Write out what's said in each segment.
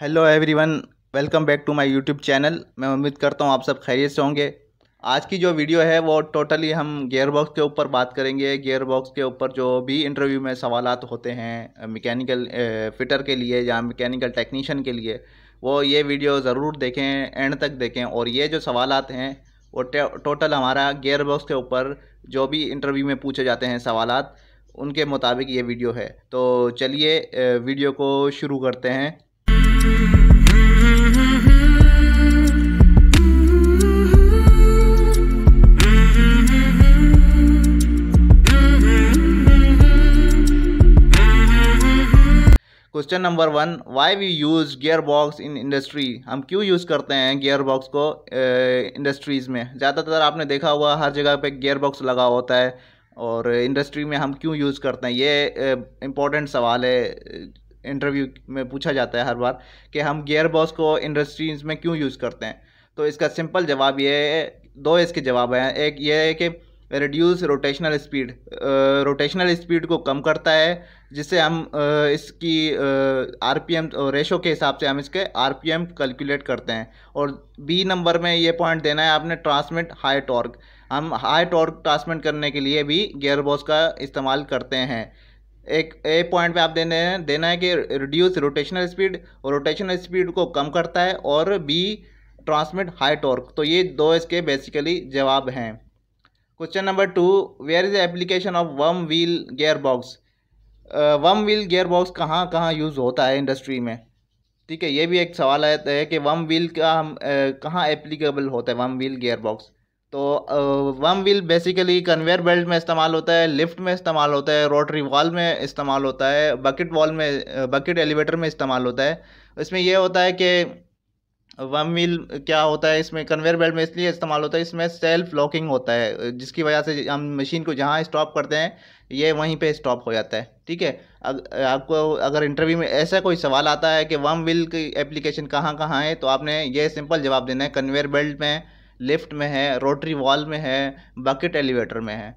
Hello everyone welcome back to my YouTube channel मैं उम्मीद करता हूँ आप सब खैरियत से होंगे आज की जो वीडियो है वो टोटली हम गेयर बॉक्स के ऊपर बात करेंगे गेयर बॉक्स के ऊपर जो भी इंटरव्यू में सवाल होते हैं मैकेनिकल फिटर के लिए या मैकेनिकल टेक्नीशियन के लिए वो ये वीडियो ज़रूर देखें एंड तक देखें और ये जो सवाल हैं वो टोटल हमारा गेयर बॉक्स के ऊपर जो भी इंटरव्यू में पूछे जाते हैं सवाल उनके मुताबिक ये वीडियो है तो चलिए वीडियो को शुरू करते हैं question number one why we use gear box in industry हम क्यों यूज़ करते हैं गियर बॉक्स को इंडस्ट्रीज़ में ज़्यादातर आपने देखा हुआ हर जगह पे गियर बॉक्स लगा होता है और इंडस्ट्री में हम क्यों यूज़ करते हैं ये इंपॉर्टेंट सवाल है इंटरव्यू में पूछा जाता है हर बार कि हम गियर बॉक्स को इंडस्ट्रीज़ में क्यों यूज़ करते हैं तो इसका सिंपल जवाब ये है दो इसके जवाब हैं एक ये है कि reduce rotational speed rotational speed को कम करता है जिससे हम uh, इसकी आरपीएम uh, रेशो uh, के हिसाब से हम इसके आरपीएम कैलकुलेट करते हैं और बी नंबर में ये पॉइंट देना है आपने ट्रांसमिट हाई टॉर्क हम हाई टॉर्क ट्रांसमिट करने के लिए भी गेयरबॉस का इस्तेमाल करते हैं एक ए पॉइंट पे आप देने देना है कि रिड्यूस रोटेशनल स्पीड और रोटेशनल स्पीड को कम करता है और बी ट्रांसमिट हाई टॉर्क तो ये दो इसके बेसिकली जवाब हैं question number two where is application of worm wheel gear box worm wheel gear box कहाँ कहाँ यूज़ होता है इंडस्ट्री में ठीक है ये भी एक सवाल आता तो है कि वम व्हील का हम uh, कहाँ एप्लीकेबल होता है वम व्हील गेयर बॉक्स तो वम व्हील बेसिकली कन्वेयर बेल्ट में इस्तेमाल होता है लिफ्ट में इस्तेमाल होता है रोटरी वॉल में इस्तेमाल होता है बकेट वॉल में बकेट uh, एलिवेटर में इस्तेमाल होता है इसमें यह होता है कि वम व्हील क्या होता है इसमें कन्वेयर बेल्ट में इसलिए इस्तेमाल होता है इसमें सेल्फ लॉकिंग होता है जिसकी वजह से हम मशीन को जहाँ स्टॉप करते हैं ये वहीं पे स्टॉप हो जाता है ठीक है अग आपको अगर इंटरव्यू में ऐसा कोई सवाल आता है कि वम व्हील की एप्लीकेशन कहाँ कहाँ है तो आपने ये सिंपल जवाब देना है कन्वेयर बेल्ट में लिफ्ट में है रोटरी वॉल में है बकेट एलिवेटर में है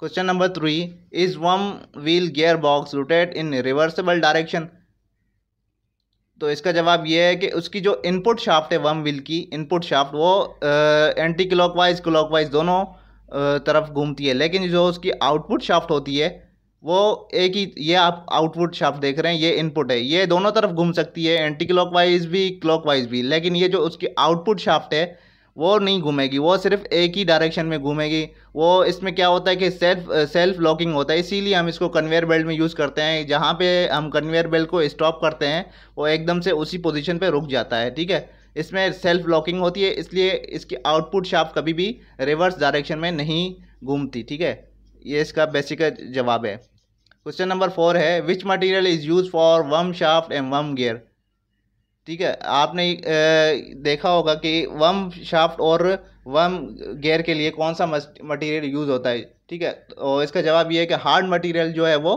question number three is worm wheel gear box rotate in reversible direction तो इसका जवाब यह है कि उसकी जो इनपुट शाफ्ट है वम व्हील की इनपुट शाफ्ट वो anticlockwise clockwise दोनों तरफ घूमती है लेकिन जो उसकी आउटपुट शाफ्ट होती है वो एक ही ये आप आउटपुट शाफ्ट देख रहे हैं ये इनपुट है ये दोनों तरफ घूम सकती है एंटी क्लॉक वाइज भी क्लॉक वाइज भी लेकिन ये जो उसकी आउटपुट शाफ्ट है वो नहीं घूमेगी वो सिर्फ एक ही डायरेक्शन में घूमेगी वो इसमें क्या होता है कि सेल्फ सेल्फ लॉकिंग होता है इसीलिए हम इसको कन्वेयर बेल्ट में यूज़ करते हैं जहाँ पे हम कन्वेयर बेल्ट को स्टॉप करते हैं वो एकदम से उसी पोजीशन पे रुक जाता है ठीक है इसमें सेल्फ लॉकिंग होती है इसलिए इसकी आउटपुट शाप कभी भी रिवर्स डायरेक्शन में नहीं घूमती ठीक है ये इसका बेसिक जवाब है क्वेश्चन नंबर फोर है which material is use for worm shaft and worm gear ठीक है आपने देखा होगा कि वम शाफ्ट और वम गेयर के लिए कौन सा मटेरियल यूज़ होता है ठीक है तो इसका जवाब ये है कि हार्ड मटेरियल जो है वो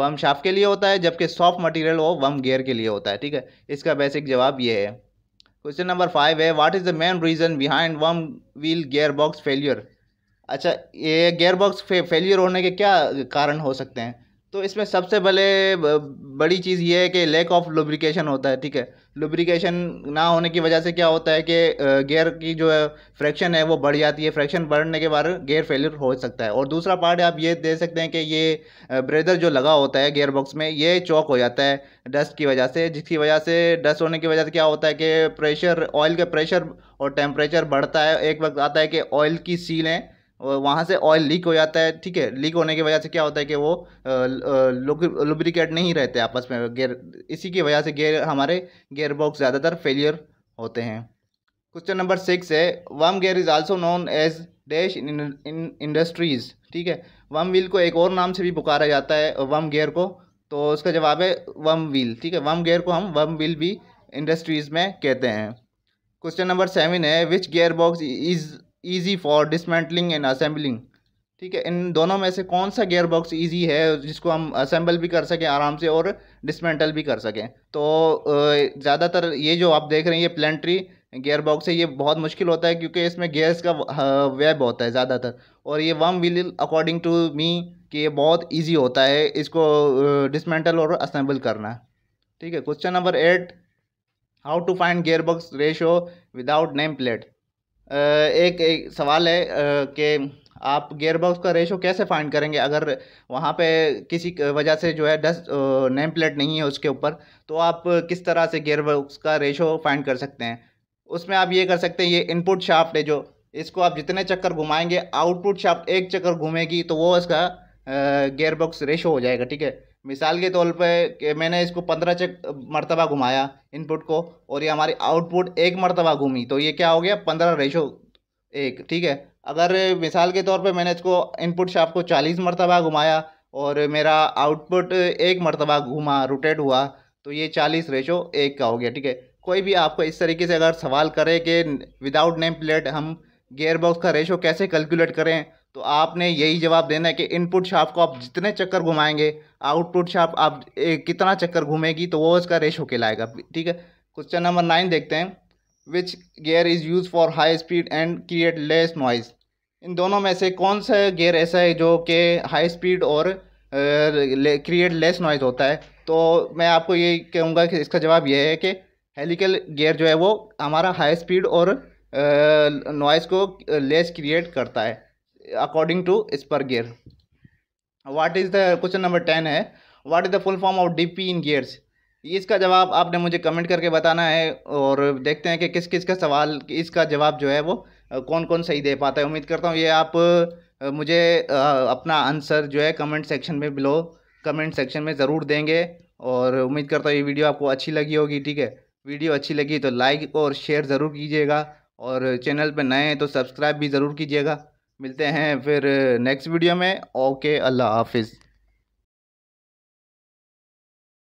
वम शाफ्ट के लिए होता है जबकि सॉफ्ट मटेरियल वो वम गेयर के लिए होता है ठीक है इसका बेसिक जवाब ये है क्वेश्चन नंबर फाइव है what is the main reason behind worm wheel gear box failure अच्छा ये गेयर बॉक्स फे, फेलियर होने के क्या कारण हो सकते हैं तो इसमें सबसे पहले बड़ी चीज़ ये है कि लैक ऑफ लुब्रिकेशन होता है ठीक है लुब्रिकेशन ना होने की वजह से क्या होता है कि गेयर की जो है फ्रैक्शन है वो बढ़ जाती है फ्रैक्शन बढ़ने के बाद गेयर फेलियर हो सकता है और दूसरा पार्ट आप ये दे सकते हैं कि ये ब्रेदर जो लगा होता है गेयर बॉक्स में ये चौक हो जाता है डस्ट की वजह से जिसकी वजह से डस्ट होने की वजह से क्या होता है कि प्रेशर ऑयल का प्रेशर और टेम्परेचर बढ़ता है एक वक्त आता है कि ऑयल की सीलें वहाँ से ऑयल लीक हो जाता है ठीक है लीक होने की वजह से क्या होता है कि वो लुब्रिकेट नहीं रहते आपस में गेयर इसी की वजह से गेयर हमारे गेयर बॉक्स ज़्यादातर फेलियर होते हैं क्वेश्चन नंबर सिक्स है worm gear is also known as dash in industries ठीक है वम व्हील को एक और नाम से भी पुकारा जाता है वम गेयर को तो उसका जवाब है वम व्हील ठीक है वम गेयर को हम वम व्हील भी इंडस्ट्रीज़ में कहते हैं क्वेश्चन नंबर सेवन है which gear box is easy for dismantling and assembling ठीक है इन दोनों में से कौन सा गेयर बॉक्स ईजी है जिसको हम असेंबल भी कर सकें आराम से और डिसमेंटल भी कर सकें तो ज़्यादातर ये जो आप देख रहे हैं ये प्लेंट्री गेयर बॉक्स है ये बहुत मुश्किल होता है क्योंकि इसमें गेयर्स का वेब होता है ज़्यादातर और ये वम व्हील अकॉर्डिंग टू मी कि ये बहुत ईजी होता है इसको डिसमेंटल और असेंबल करना ठीक है question number eight how to find gear box ratio without name plate एक, एक सवाल है कि आप गेयरबॉक्स का रेशो कैसे फाइंड करेंगे अगर वहाँ पे किसी वजह से जो है डस्ट नेम प्लेट नहीं है उसके ऊपर तो आप किस तरह से गेयरबॉक्स का रेशो फाइंड कर सकते हैं उसमें आप ये कर सकते हैं ये इनपुट शाफ्ट है जो इसको आप जितने चक्कर घुमाएंगे आउटपुट शाफ्ट एक चक्कर घूमेगी तो वो इसका गेयरबॉक्स रेशो हो जाएगा ठीक है मिसाल के तौर पर मैंने इसको पंद्रह चक मरतबा घुमाया इनपुट को और ये हमारी आउटपुट एक मरतबा घूमी तो ये क्या हो गया पंद्रह रेशो एक ठीक है अगर मिसाल के तौर पे मैंने इसको इनपुट शाफ्ट को चालीस मरतबा घुमाया और मेरा आउटपुट एक मरतबा घुमा रोटेट हुआ तो ये चालीस रेशो एक का हो गया ठीक है कोई भी आपको इस तरीके से अगर सवाल करे कि विदाउट नेम प्लेट हम गेयर बॉक्स का रेशो कैसे कैलकुलेट करें तो आपने यही जवाब देना है कि इनपुट शाफ्ट को आप जितने चक्कर घुमाएंगे आउटपुट शाफ्ट आप कितना चक्कर घूमेगी तो वो उसका रेशो कहलाएगा ठीक है क्वेश्चन नंबर नाइन देखते हैं which gear is use for high speed and create less noise इन दोनों में से कौन सा गेयर ऐसा है जो कि हाई स्पीड और क्रिएट लेस नॉइज़ होता है तो मैं आपको ये कहूँगा कि इसका जवाब यह है कि हेलिकल गेयर जो है वो हमारा हाई स्पीड और नॉइज़ को लेस क्रिएट करता है according to Sperger. What is the question number ten है what is the full form of DP in gears इसका जवाब आपने मुझे कमेंट करके बताना है और देखते हैं कि किस किस का सवाल इसका जवाब जो है वो कौन कौन सही दे पाता है उम्मीद करता हूँ ये आप मुझे अपना आंसर जो है कमेंट सेक्शन में बिलो कमेंट सेक्शन में ज़रूर देंगे और उम्मीद करता हूँ ये वीडियो आपको अच्छी लगी होगी ठीक है वीडियो अच्छी लगी तो लाइक और शेयर ज़रूर कीजिएगा और चैनल पर नए हैं तो सब्सक्राइब भी ज़रूर कीजिएगा मिलते हैं फिर नेक्स्ट वीडियो में ओके अल्लाह हाफिज़